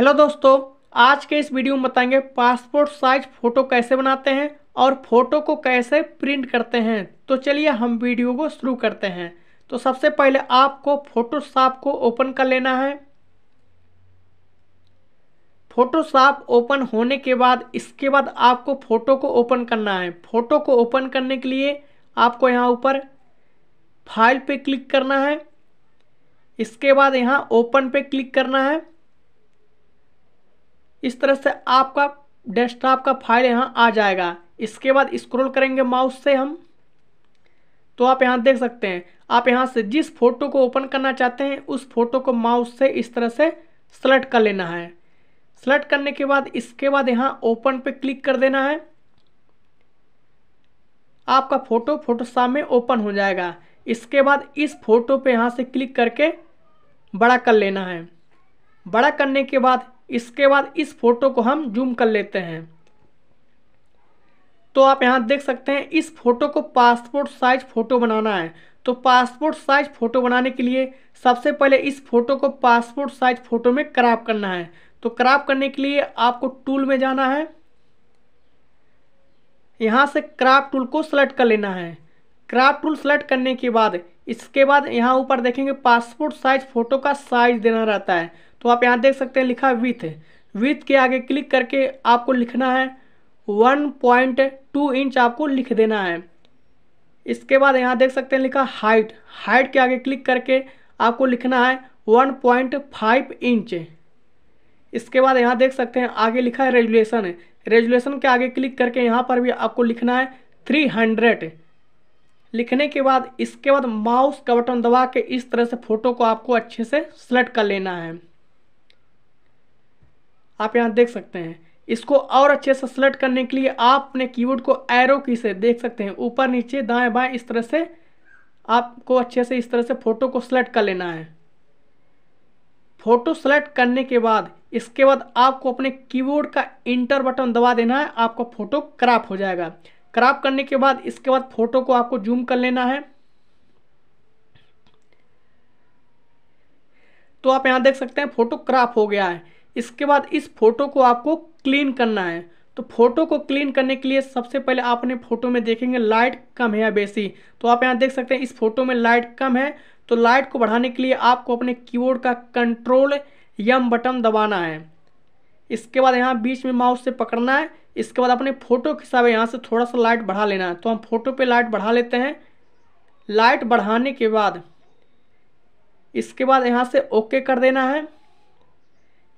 hello दोस्तों आज के इस वीडियो में बताएंगे पासपोर्ट साइज फ़ोटो कैसे बनाते हैं और फ़ोटो को कैसे प्रिंट करते हैं तो चलिए हम वीडियो को शुरू करते हैं तो सबसे पहले आपको फ़ोटोशॉप को ओपन कर लेना है फ़ोटोशॉप ओपन होने के बाद इसके बाद आपको फ़ोटो को ओपन करना है फ़ोटो को ओपन करने के लिए आपको यहाँ ऊपर फाइल पे क्लिक करना है इसके बाद यहाँ ओपन पे क्लिक करना है इस तरह से आपका डेस्कटॉप का फाइल यहाँ आ जाएगा इसके बाद स्क्रॉल करेंगे माउस से हम तो आप यहाँ देख सकते हैं आप यहाँ से जिस फोटो को ओपन करना चाहते हैं उस फोटो को माउस से इस तरह से सेलेक्ट कर लेना है सेलेक्ट करने के बाद इसके बाद यहाँ ओपन पे क्लिक कर देना है आपका फ़ोटो फोटोशॉप में ओपन हो जाएगा इसके बाद इस फोटो पे यहाँ से क्लिक करके बड़ा कर लेना है बड़ा करने के बाद इसके बाद इस फोटो को हम जूम कर लेते हैं तो आप यहाँ देख सकते हैं इस फोटो को पासपोर्ट साइज फ़ोटो बनाना है तो पासपोर्ट साइज फ़ोटो बनाने के लिए सबसे पहले इस फोटो को पासपोर्ट साइज फ़ोटो में क्राप करना है तो क्राप करने के लिए आपको टूल में जाना है यहाँ से क्राप टूल को सेलेक्ट कर लेना है क्राफ्ट टूल सेलेक्ट करने के बाद इसके बाद यहाँ ऊपर देखेंगे पासपोर्ट साइज फ़ोटो का साइज देना रहता है तो आप यहाँ देख सकते हैं लिखा विथ विथ के आगे क्लिक करके आपको लिखना है वन पॉइंट टू इंच आपको लिख देना है इसके बाद यहाँ देख सकते हैं लिखा हाइट हाइट के आगे क्लिक करके आपको लिखना है वन पॉइंट फाइव इंच इसके बाद यहाँ देख सकते हैं आगे लिखा है रेजुलेशन रेजुलेशन के आगे क्लिक करके यहाँ पर भी आपको लिखना है थ्री हंड्रेड लिखने के बाद इसके बाद माउस का बटन दबा के इस तरह से फ़ोटो को आपको अच्छे से सेलेक्ट कर लेना है आप यहाँ देख सकते हैं इसको और अच्छे से सेलेक्ट करने के लिए आप अपने कीबोर्ड को एरो की से देख सकते हैं ऊपर नीचे दाएं बाएं इस तरह से आपको अच्छे से इस तरह से फ़ोटो को सेलेक्ट कर लेना है फ़ोटो सेलेक्ट करने के बाद इसके बाद आपको अपने कीबोर्ड का इंटर बटन दबा देना है आपका फ़ोटो क्राप हो जाएगा क्राप करने के बाद इसके बाद फ़ोटो को आपको जूम कर लेना है तो आप यहाँ देख सकते हैं फ़ोटो क्राप हो गया है इसके बाद इस फोटो को आपको क्लीन करना है तो फोटो को क्लीन करने के लिए सबसे पहले आप अपने फोटो में देखेंगे लाइट कम है या बेसी तो आप यहाँ देख सकते हैं इस फोटो में लाइट कम है तो लाइट को बढ़ाने के लिए आपको अपने कीबोर्ड का कंट्रोल यम बटन दबाना है इसके बाद यहाँ बीच में माउस से पकड़ना है इसके बाद अपने फ़ोटो के हिसाब यहाँ से थोड़ा सा लाइट बढ़ा लेना है तो हम फोटो पे लाइट बढ़ा लेते हैं लाइट बढ़ाने के बाद इसके बाद यहाँ से ओके कर देना है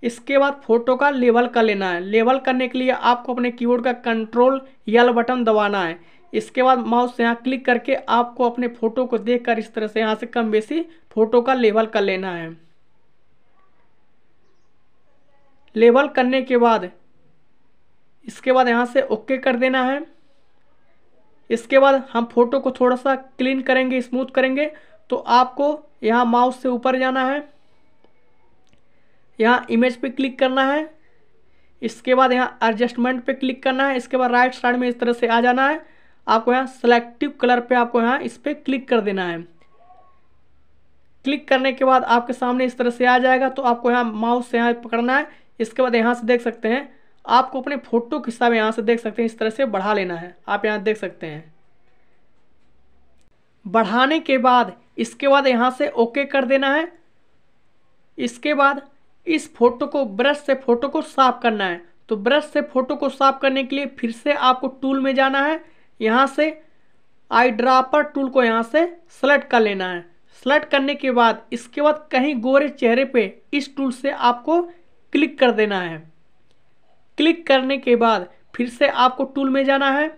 इसके बाद फोटो का लेवल कर लेना है लेवल करने के लिए आपको अपने कीबोर्ड का कंट्रोल यल बटन दबाना है इसके बाद माउस यहाँ क्लिक करके आपको अपने फ़ोटो को देखकर इस तरह से यहाँ से कम बेसी फ़ोटो का लेवल कर लेना है लेवल करने के बाद इसके बाद यहाँ से ओके कर देना है इसके बाद हम फोटो को थोड़ा सा क्लीन करेंगे स्मूथ करेंगे तो आपको यहाँ माउस से ऊपर जाना है यहाँ इमेज पे क्लिक करना है इसके बाद यहाँ एडजस्टमेंट पे क्लिक करना है इसके बाद राइट साइड में इस तरह से आ जाना है आपको यहाँ सेलेक्टिव कलर पे आपको यहाँ इस पर क्लिक कर देना है क्लिक करने के बाद आपके सामने इस तरह से आ जाएगा तो आपको यहाँ माउस से यहाँ पकड़ना है इसके बाद यहाँ से देख सकते हैं आपको अपने फ़ोटो के हिसाब यहाँ से देख सकते हैं इस तरह से बढ़ा लेना है आप यहाँ देख सकते हैं बढ़ाने के बाद इसके बाद यहाँ से ओके कर देना है इसके बाद इस फोटो को ब्रश से फोटो को साफ करना है तो ब्रश से फोटो को साफ करने के लिए फिर से आपको टूल में जाना है यहाँ से आई ड्रापर टूल को यहाँ से सेलेक्ट कर लेना है सेलेक्ट करने के बाद इसके बाद कहीं गोरे चेहरे पे इस टूल से आपको क्लिक कर देना है क्लिक करने के बाद फिर से आपको टूल में जाना है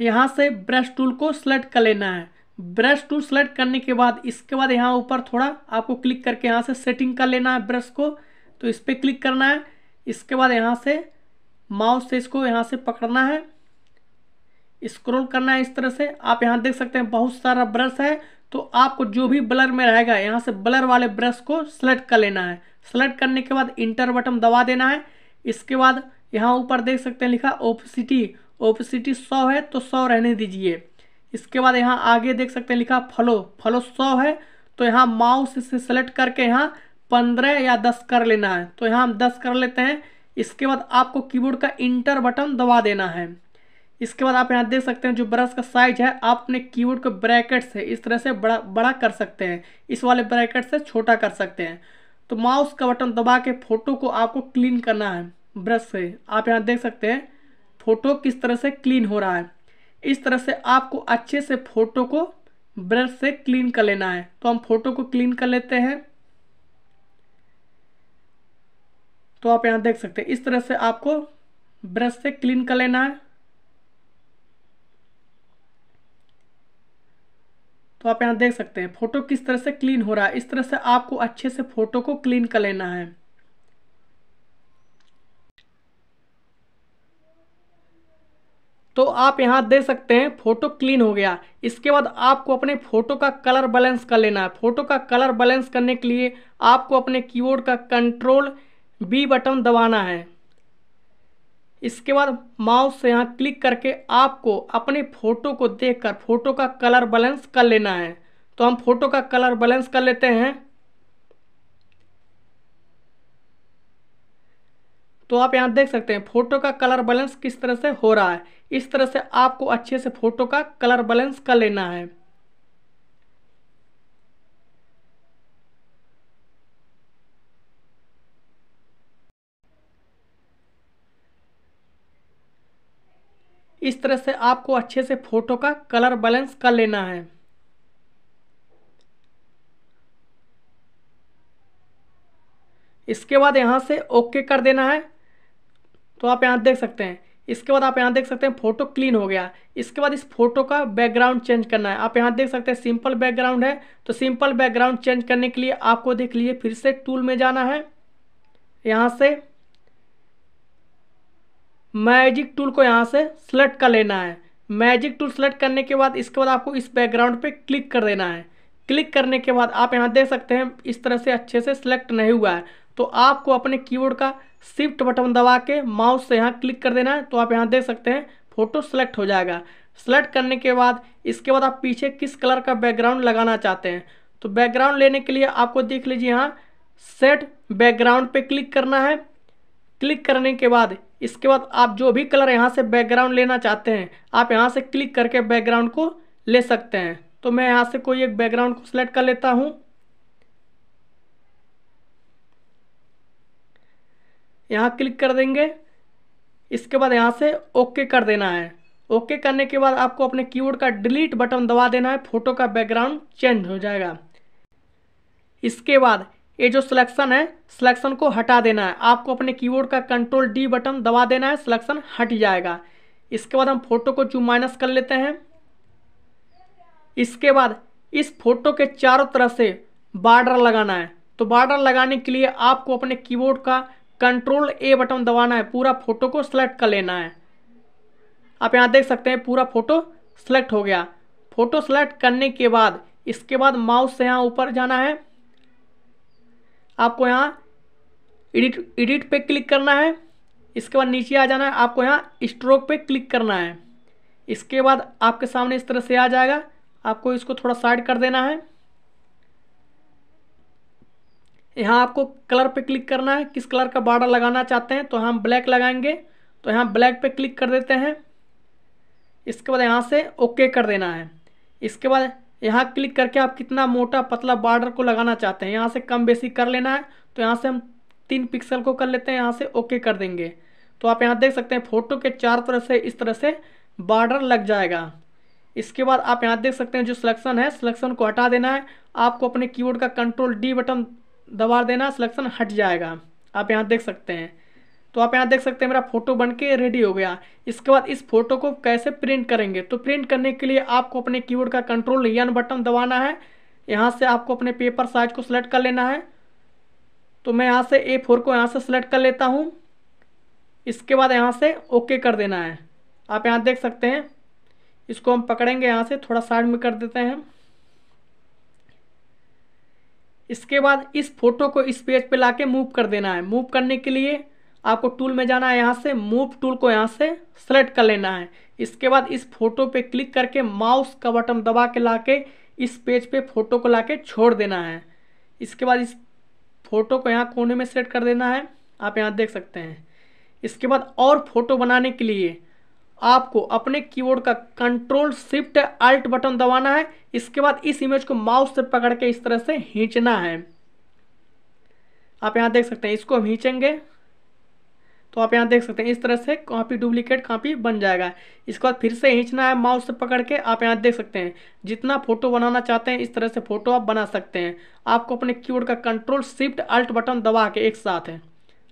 यहाँ से ब्रश टूल को सेलेक्ट कर लेना है ब्रश टूल सेलेक्ट करने के बाद इसके बाद यहाँ ऊपर थोड़ा आपको क्लिक करके यहाँ से सेटिंग कर लेना है ब्रश को तो इस पर क्लिक करना है इसके बाद यहाँ से माउस से इसको यहाँ से पकड़ना है स्क्रॉल करना है इस तरह से आप यहाँ देख सकते हैं बहुत सारा ब्रश है तो आपको जो भी ब्लर में रहेगा यहाँ से ब्लर वाले ब्रश को सेलेक्ट कर लेना है सेलेक्ट करने के बाद इंटर बटन दबा देना है इसके बाद यहाँ ऊपर देख सकते हैं लिखा ओपसिटी ओपसिटी सौ है तो सौ रहने दीजिए इसके बाद यहाँ आगे देख सकते हैं लिखा फलो फलो सौ है तो यहाँ माउस से सेलेक्ट करके यहाँ पंद्रह या दस कर लेना है तो यहाँ हम दस कर लेते हैं इसके बाद आपको कीबोर्ड का इंटर बटन दबा देना है इसके बाद आप यहाँ देख सकते हैं जो ब्रश का साइज है आप अपने कीबोर्ड को ब्रैकेट से इस तरह से बड़ा बड़ा कर सकते हैं इस वाले ब्रैकेट से छोटा कर सकते हैं तो माउस का बटन दबा के फ़ोटो को आपको क्लीन करना है ब्रश से आप यहाँ देख सकते हैं फ़ोटो किस तरह से क्लीन हो रहा है इस तरह से आपको अच्छे से फ़ोटो को ब्रश से क्लीन कर लेना है तो हम फोटो को क्लीन कर लेते हैं तो आप यहाँ देख सकते हैं इस तरह से आपको ब्रश से क्लीन कर लेना है तो आप यहाँ देख सकते हैं फोटो किस तरह से क्लीन हो रहा है इस तरह से आपको अच्छे से फोटो को क्लीन कर लेना है तो आप यहाँ दे सकते हैं फ़ोटो क्लीन हो गया इसके बाद आपको अपने फ़ोटो का कलर बैलेंस कर लेना है फ़ोटो का कलर बैलेंस करने के लिए आपको अपने कीबोर्ड का कंट्रोल बी बटन दबाना है इसके बाद माउस से यहाँ क्लिक करके आपको अपने फ़ोटो को देखकर फ़ोटो का कलर बैलेंस कर लेना है तो हम फ़ोटो का कलर बैलेंस कर लेते हैं तो आप यहाँ देख सकते हैं फोटो का कलर बैलेंस किस तरह से हो रहा है इस तरह से आपको अच्छे से फोटो का कलर बैलेंस कर लेना है इस तरह से आपको अच्छे से फोटो का कलर बैलेंस कर लेना है इसके बाद यहां से ओके कर देना है तो आप यहाँ देख सकते हैं इसके बाद आप यहाँ देख सकते हैं फोटो क्लीन हो गया इसके बाद इस फोटो का बैकग्राउंड चेंज करना है आप यहाँ देख सकते हैं सिंपल बैकग्राउंड है तो सिंपल बैकग्राउंड चेंज करने के लिए आपको देख लीजिए फिर से टूल में जाना है यहाँ से मैजिक टूल को यहाँ से सेलेक्ट कर लेना है मैजिक टूल सेलेक्ट करने के बाद इसके बाद आपको इस बैकग्राउंड पे क्लिक कर देना है क्लिक करने के बाद आप यहाँ देख सकते हैं इस तरह से अच्छे से सिलेक्ट नहीं हुआ है तो आपको अपने कीबोर्ड का शिफ्ट बटन दबा के माउस से यहाँ क्लिक कर देना है तो आप यहाँ देख सकते हैं फ़ोटो सेलेक्ट हो जाएगा सेलेक्ट करने के बाद इसके बाद आप पीछे किस कलर का बैकग्राउंड लगाना चाहते हैं तो बैकग्राउंड लेने के लिए आपको देख लीजिए यहाँ सेट बैकग्राउंड पे क्लिक करना है क्लिक करने के बाद इसके बाद आप जो भी कलर यहाँ से बैकग्राउंड लेना चाहते हैं आप यहाँ से क्लिक करके बैकग्राउंड को ले सकते हैं तो मैं यहाँ से कोई एक बैकग्राउंड को सिलेक्ट कर लेता हूँ यहाँ क्लिक कर देंगे इसके बाद यहाँ से ओके कर देना है ओके करने के बाद आपको अपने कीबोर्ड का डिलीट बटन दबा देना है फ़ोटो का बैकग्राउंड चेंज हो जाएगा इसके बाद ये जो सिलेक्शन है सिलेक्शन को हटा देना है आपको अपने कीबोर्ड का कंट्रोल डी बटन दबा देना है सिलेक्शन हट जाएगा इसके बाद हम फोटो को जो माइनस कर लेते हैं इसके बाद इस फोटो के चारों तरफ से बार्डर लगाना है तो बार्डर लगाने के लिए आपको अपने कीबोर्ड का कंट्रोल ए बटन दबाना है पूरा फोटो को सेलेक्ट कर लेना है आप यहाँ देख सकते हैं पूरा फोटो सेलेक्ट हो गया फोटो सेलेक्ट करने के बाद इसके बाद माउस से यहाँ ऊपर जाना है आपको यहाँ एडिट एडिट पे क्लिक करना है इसके बाद नीचे आ जाना है आपको यहाँ स्ट्रोक पे क्लिक करना है इसके बाद आपके सामने इस तरह से आ जाएगा आपको इसको थोड़ा साइड कर देना है यहाँ आपको कलर पे क्लिक करना है किस कलर का बॉर्डर लगाना चाहते हैं तो हम ब्लैक लगाएंगे तो यहाँ ब्लैक पे क्लिक कर देते हैं इसके बाद यहाँ से ओके कर देना है इसके बाद यहाँ क्लिक करके आप कितना मोटा पतला बॉर्डर को लगाना चाहते हैं यहाँ से कम बेसी कर लेना है तो यहाँ से हम तीन पिक्सल को कर लेते हैं यहाँ से ओके कर देंगे तो आप यहाँ देख सकते हैं फ़ोटो के चार तरह से इस तरह से बॉर्डर लग जाएगा इसके बाद आप यहाँ देख सकते हैं जो सिलेक्शन है सिलेक्शन को हटा देना है आपको अपने कीबोर्ड का कंट्रोल डी बटन दबा देना सिलेक्शन हट जाएगा आप यहाँ देख सकते हैं तो आप यहाँ देख सकते हैं मेरा फोटो बन के रेडी हो गया इसके बाद इस फोटो को कैसे प्रिंट करेंगे तो प्रिंट करने के लिए आपको अपने कीबोर्ड का कंट्रोल यन बटन दबाना है यहाँ से आपको अपने पेपर साइज को सिलेक्ट कर लेना है तो मैं यहाँ से ए फोर को यहाँ से सिलेक्ट कर लेता हूँ इसके बाद यहाँ से ओके कर देना है आप यहाँ देख सकते हैं इसको हम पकड़ेंगे यहाँ से थोड़ा साइड में कर देते हैं इसके बाद इस फोटो को इस पेज पे लाके मूव कर देना है मूव करने के लिए आपको टूल में जाना है यहाँ से मूव टूल को यहाँ से सेलेक्ट कर लेना है इसके बाद इस फोटो पे क्लिक करके माउस का बटन दबा के के इस पेज पे फोटो को लाके छोड़ देना है इसके बाद इस फोटो को यहाँ कोने में सेट कर देना है आप यहाँ देख सकते हैं इसके बाद और फोटो बनाने के लिए आपको अपने कीबोर्ड का कंट्रोल शिफ्ट अल्ट बटन दबाना है इसके बाद इस इमेज को माउस से पकड़ के इस तरह से खींचना है आप यहाँ देख सकते हैं इसको हम खींचेंगे तो आप यहाँ देख सकते हैं इस तरह से कॉपी डुप्लीकेट कॉपी बन जाएगा इसके बाद फिर से खींचना है माउस से पकड़ के आप यहाँ देख सकते हैं जितना फोटो बनाना चाहते हैं इस तरह से फोटो आप बना सकते हैं आपको अपने कीबोर्ड का कंट्रोल शिफ्ट अल्ट बटन दबा के एक साथ है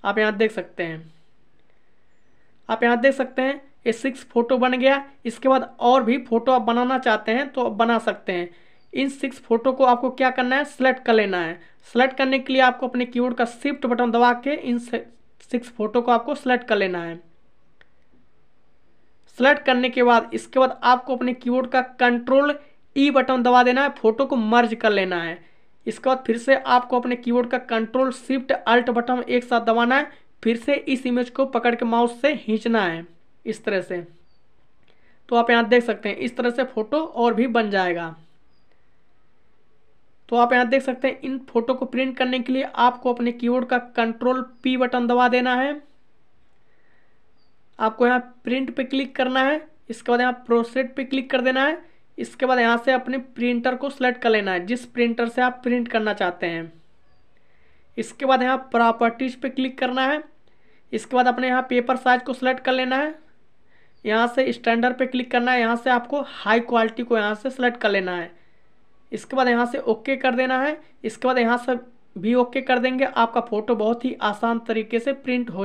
आप यहाँ देख सकते हैं आप यहाँ देख सकते हैं ये सिक्स फ़ोटो बन गया इसके बाद और भी फ़ोटो आप बनाना चाहते हैं तो आप बना सकते हैं इन सिक्स फ़ोटो को आपको क्या करना है सेलेक्ट कर लेना है सेलेक्ट करने के लिए आपको अपने कीबोर्ड का शिफ्ट बटन दबा के इन सिक्स फ़ोटो को आपको सेलेक्ट कर लेना है सेलेक्ट करने के बाद इसके बाद आपको अपने कीबोर्ड का कंट्रोल ई बटन दबा देना है फ़ोटो को मर्ज कर लेना है इसके बाद फिर से आपको अपने कीबोर्ड का कंट्रोल शिफ्ट अल्ट बटन एक साथ दबाना है फिर से इस इमेज को पकड़ के माउस से खींचना है इस तरह से तो आप यहाँ देख सकते हैं इस तरह से फ़ोटो और भी बन जाएगा तो आप यहाँ देख सकते हैं इन फोटो को प्रिंट करने के लिए आपको अपने कीबोर्ड का कंट्रोल पी बटन दबा देना है आपको यहाँ प्रिंट पे क्लिक करना है इसके बाद यहाँ प्रोसेट पे क्लिक कर देना है इसके बाद यहाँ से अपने प्रिंटर को सिलेक्ट कर लेना है जिस प्रिंटर से आप प्रिंट करना चाहते हैं इसके बाद यहाँ प्रॉपर्टीज पे क्लिक करना है इसके बाद अपने यहाँ पेपर साइज को सिलेक्ट कर लेना है यहाँ से स्टैंडर्ड पे क्लिक करना है यहाँ से आपको हाई क्वालिटी को यहाँ से सेलेक्ट कर लेना है इसके बाद यहाँ से ओके कर देना है इसके बाद यहाँ से भी ओके कर देंगे आपका फ़ोटो बहुत ही आसान तरीके से प्रिंट हो